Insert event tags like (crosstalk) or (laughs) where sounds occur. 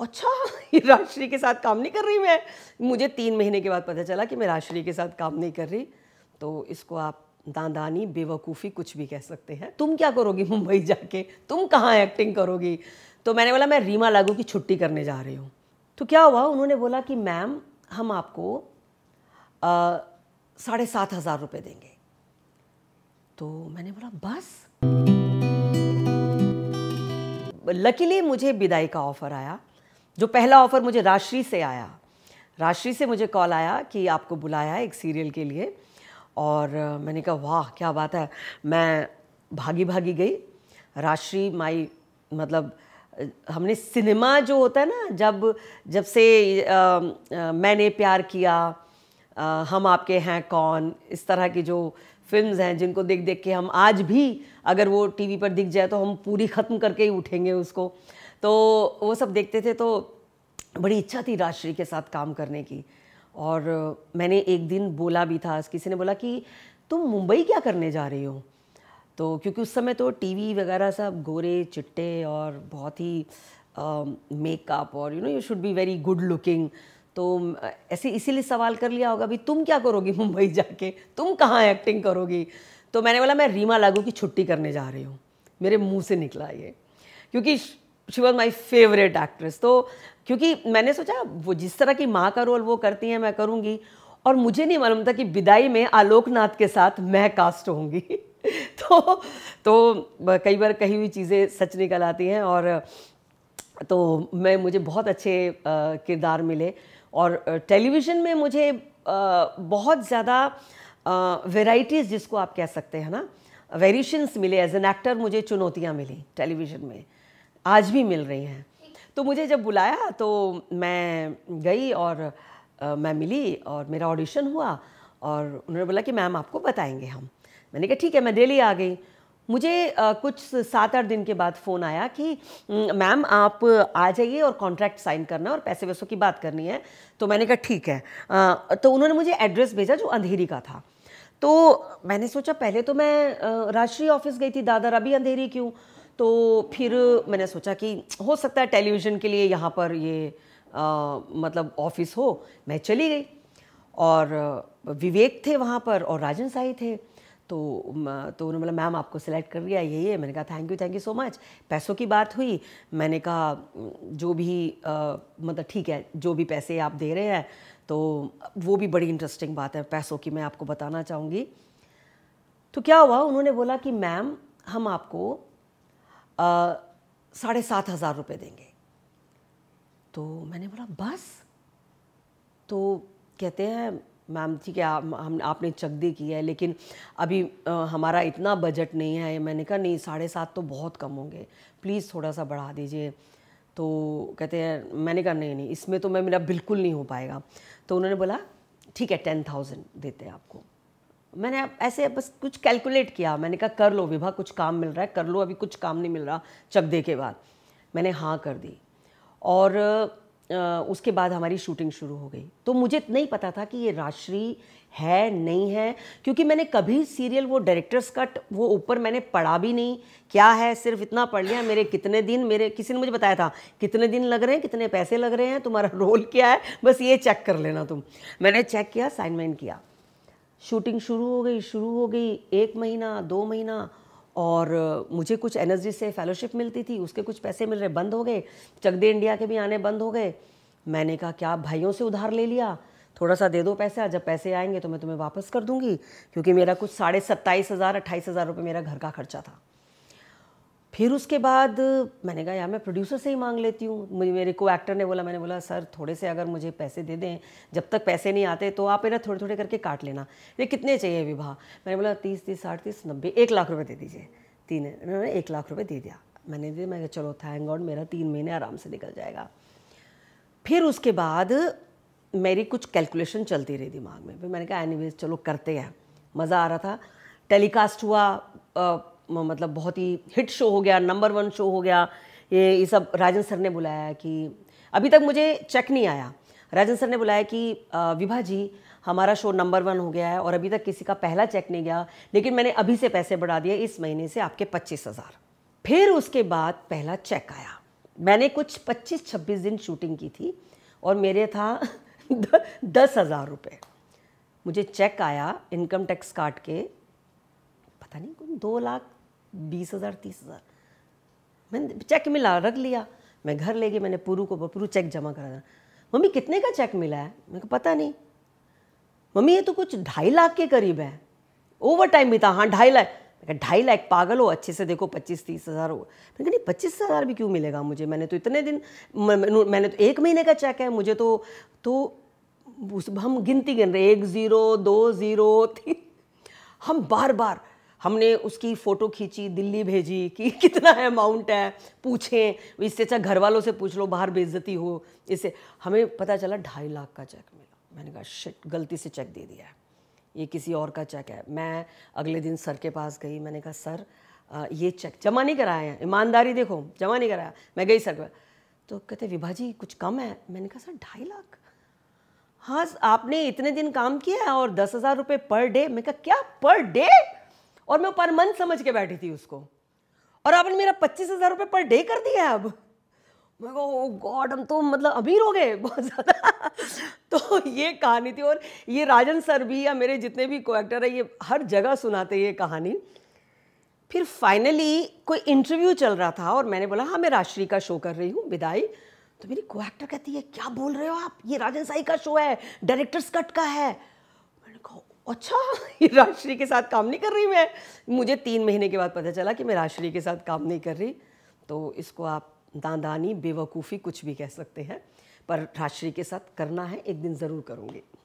अच्छा (laughs) ये राजश्री के साथ काम नहीं कर रही मैं मुझे तीन महीने के बाद पता चला कि मैं राजश्री के साथ काम नहीं कर रही तो इसको आप दादानी बेवकूफ़ी कुछ भी कह सकते हैं तुम क्या करोगी मुंबई जाके तुम कहाँ एक्टिंग करोगी तो मैंने बोला मैं रीमा लागू की छुट्टी करने जा रही हूँ तो क्या हुआ उन्होंने बोला कि मैम हम आपको साढ़े सात हज़ार रुपये देंगे तो मैंने बोला बस लकीली मुझे विदाई का ऑफ़र आया जो पहला ऑफ़र मुझे राशि से आया राशि से मुझे कॉल आया कि आपको बुलाया है एक सीरियल के लिए और मैंने कहा वाह क्या बात है मैं भागी भागी गई राशि माई मतलब हमने सिनेमा जो होता है ना जब जब से आ, आ, मैंने प्यार किया आ, हम आपके हैं कौन इस तरह की जो फिल्म्स हैं जिनको देख देख के हम आज भी अगर वो टीवी पर दिख जाए तो हम पूरी ख़त्म करके ही उठेंगे उसको तो वो सब देखते थे तो बड़ी इच्छा थी राजश्री के साथ काम करने की और मैंने एक दिन बोला भी था किसी ने बोला कि तुम मुंबई क्या करने जा रही हो तो क्योंकि उस समय तो टीवी वगैरह सब गोरे चिट्टे और बहुत ही मेकअप और you know you should be very good looking तो ऐसे इसीलिए सवाल कर लिया होगा भाई तुम क्या करोगी मुंबई जाके तुम कहाँ एक्टिंग करोगी तो मैंने बोला मैं रीमा लागू की छुट्टी करने जा रही हूँ मेरे मुंह से निकला ये क्योंकि she was my favourite actress तो क्योंकि मैंने सोचा वो जिस तरह की माँ का रोल वो करती हैं मैं करूँगी और मुझे नहीं मालूम था कि विदाई में आलोकनाथ के साथ मैं कास्ट होंगी (laughs) तो तो कई बार कही हुई चीज़ें सच निकल आती हैं और तो मैं मुझे बहुत अच्छे किरदार मिले और टेलीविज़न में मुझे बहुत ज़्यादा वेराइटीज़ जिसको आप कह सकते हैं ना वेरिएशंस मिले एज एन एक्टर मुझे चुनौतियाँ मिली टेलीविज़न में आज भी मिल रही हैं तो मुझे जब बुलाया तो मैं गई और आ, मैं मिली और मेरा ऑडिशन हुआ और उन्होंने बोला कि मैम आपको बताएंगे हम मैंने कहा ठीक है मैं दिल्ली आ गई मुझे आ, कुछ सात आठ दिन के बाद फ़ोन आया कि मैम आप आ जाइए और कॉन्ट्रैक्ट साइन करना और पैसे वैसों की बात करनी है तो मैंने कहा ठीक है आ, तो उन्होंने मुझे एड्रेस भेजा जो अंधेरी का था तो मैंने सोचा पहले तो मैं राष्ट्रीय ऑफिस गई थी दादर अभी अंधेरी क्यों तो फिर मैंने सोचा कि हो सकता है टेलीविज़न के लिए यहाँ पर ये आ, मतलब ऑफिस हो मैं चली गई और विवेक थे वहाँ पर और राजन साई थे तो तो उन्होंने बोला मैम आपको सिलेक्ट कर लिया ये ये मैंने कहा thank you thank you so much पैसों की बात हुई मैंने कहा जो भी आ, मतलब ठीक है जो भी पैसे आप दे रहे हैं तो वो भी बड़ी इंटरेस्टिंग बात है पैसों की मैं आपको बताना चाहूँगी तो क्या हुआ उन्होंने बोला कि मैम हम आपको साढ़े सात हज़ार रुपये देंगे तो मैंने बोला बस तो कहते हैं मैम ठीक है हम आपने चकदी की है लेकिन अभी आ, हमारा इतना बजट नहीं है मैंने कहा नहीं साढ़े सात तो बहुत कम होंगे प्लीज़ थोड़ा सा बढ़ा दीजिए तो कहते हैं मैंने कहा नहीं नहीं इसमें तो मैं मेरा बिल्कुल नहीं हो पाएगा तो उन्होंने बोला ठीक है टेन थाउजेंड देते हैं आपको मैंने ऐसे बस कुछ कैलकुलेट किया मैंने कहा कर लो विभा कुछ काम मिल रहा है कर लो अभी कुछ काम नहीं मिल रहा चक दे के बाद मैंने हाँ कर दी और उसके बाद हमारी शूटिंग शुरू हो गई तो मुझे नहीं पता था कि ये राश्री है नहीं है क्योंकि मैंने कभी सीरियल वो डायरेक्टर्स कट वो ऊपर मैंने पढ़ा भी नहीं क्या है सिर्फ इतना पढ़ लिया मेरे कितने दिन मेरे किसी ने मुझे बताया था कितने दिन लग रहे हैं कितने पैसे लग रहे हैं तुम्हारा रोल (laughs) क्या है बस ये चेक कर लेना तुम मैंने चेक किया साइनमेंट किया शूटिंग शुरू हो गई शुरू हो गई एक महीना दो महीना और मुझे कुछ एनर्जी से फेलोशिप मिलती थी उसके कुछ पैसे मिल रहे बंद हो गए चकदे इंडिया के भी आने बंद हो गए मैंने कहा क्या भाइयों से उधार ले लिया थोड़ा सा दे दो पैसा जब पैसे आएंगे तो मैं तुम्हें वापस कर दूंगी क्योंकि मेरा कुछ साढ़े सत्ताईस हज़ार अट्ठाईस हज़ार रुपये मेरा घर का खर्चा था फिर उसके बाद मैंने कहा यार मैं प्रोड्यूसर से ही मांग लेती हूँ मुझे मेरे को एक्टर ने बोला मैंने बोला सर थोड़े से अगर मुझे पैसे दे दें जब तक पैसे नहीं आते तो आप इन्हें थोड़े थोड़े करके काट लेना ये कितने चाहिए विवाह मैंने बोला तीस तीस साठ तीस नब्बे एक लाख रुपये दे दीजिए तीन उन्होंने एक लाख रुपये दे दिया मैंने दे मैं चलो थैंक गॉड मेरा तीन महीने आराम से निकल जाएगा फिर उसके बाद मेरी कुछ कैलकुलेशन चलती रही दिमाग में फिर मैंने कहा एनी चलो करते हैं मज़ा आ रहा था टेलीकास्ट हुआ मतलब बहुत ही हिट शो हो गया नंबर वन शो हो गया ये ये सब राजन सर ने बुलाया कि अभी तक मुझे चेक नहीं आया राजन सर ने बुलाया कि विभा जी हमारा शो नंबर वन हो गया है और अभी तक किसी का पहला चेक नहीं गया लेकिन मैंने अभी से पैसे बढ़ा दिए इस महीने से आपके पच्चीस हज़ार फिर उसके बाद पहला चेक आया मैंने कुछ पच्चीस छब्बीस दिन शूटिंग की थी और मेरे था (laughs) द, दस हज़ार रुपये मुझे चेक आया इनकम टैक्स काट के पता नहीं दो लाख बीस हज़ार तीस हज़ार मैंने चेक मिला रख लिया मैं घर ले गई मैंने पूरू को बपरू चेक जमा करा दिया मम्मी कितने का चेक मिला है मेरे को पता नहीं मम्मी ये तो कुछ ढाई लाख के करीब है ओवर टाइम भी था हाँ ढाई लाख मैं ढाई लाख पागल हो अच्छे से देखो पच्चीस तीस हज़ार हो मैं नहीं पच्चीस हज़ार भी क्यों मिलेगा मुझे मैंने तो इतने दिन मैंने तो एक महीने का चेक है मुझे तो तो हम गिनती गिन रहे एक ज़ीरो दो ज़ीरो तीन हम बार बार हमने उसकी फ़ोटो खींची दिल्ली भेजी कि (laughs) कितना है अमाउंट है पूछें इससे अच्छा घर वालों से पूछ लो बाहर बेइज्जती हो इससे हमें पता चला ढाई लाख का चेक मिला मैंने कहा शिट गलती से चेक दे दिया है ये किसी और का चेक है मैं अगले दिन सर के पास गई मैंने कहा सर ये चेक जमा नहीं कराया है ईमानदारी देखो जमा नहीं कराया मैं गई सर के तो कहते विभाजी कुछ कम है मैंने कहा सर ढाई लाख हाँ आपने इतने दिन काम किया है और दस हज़ार रुपये पर डे मैं कहा क्या पर डे और मैं पर मंथ समझ के बैठी थी उसको और आपने मेरा पच्चीस हज़ार रुपये पर डे कर दिया है अब मैं ओ गॉड oh हम तो मतलब अमीर हो गए बहुत ज़्यादा (laughs) तो ये कहानी थी और ये राजन सर भी या मेरे जितने भी को एक्टर है ये हर जगह सुनाते ये कहानी फिर फाइनली कोई इंटरव्यू चल रहा था और मैंने बोला हाँ मैं राजश्री का शो कर रही हूँ विदाई तो मेरी को एक्टर कहती है क्या बोल रहे हो आप ये राजन साई का शो है डायरेक्टर्स कट का है अच्छा (laughs) ये राजश्री के साथ काम नहीं कर रही मैं मुझे तीन महीने के बाद पता चला कि मैं राजश्री के साथ काम नहीं कर रही तो इसको आप दादानी बेवकूफ़ी कुछ भी कह सकते हैं पर राजश्री के साथ करना है एक दिन ज़रूर करूँगी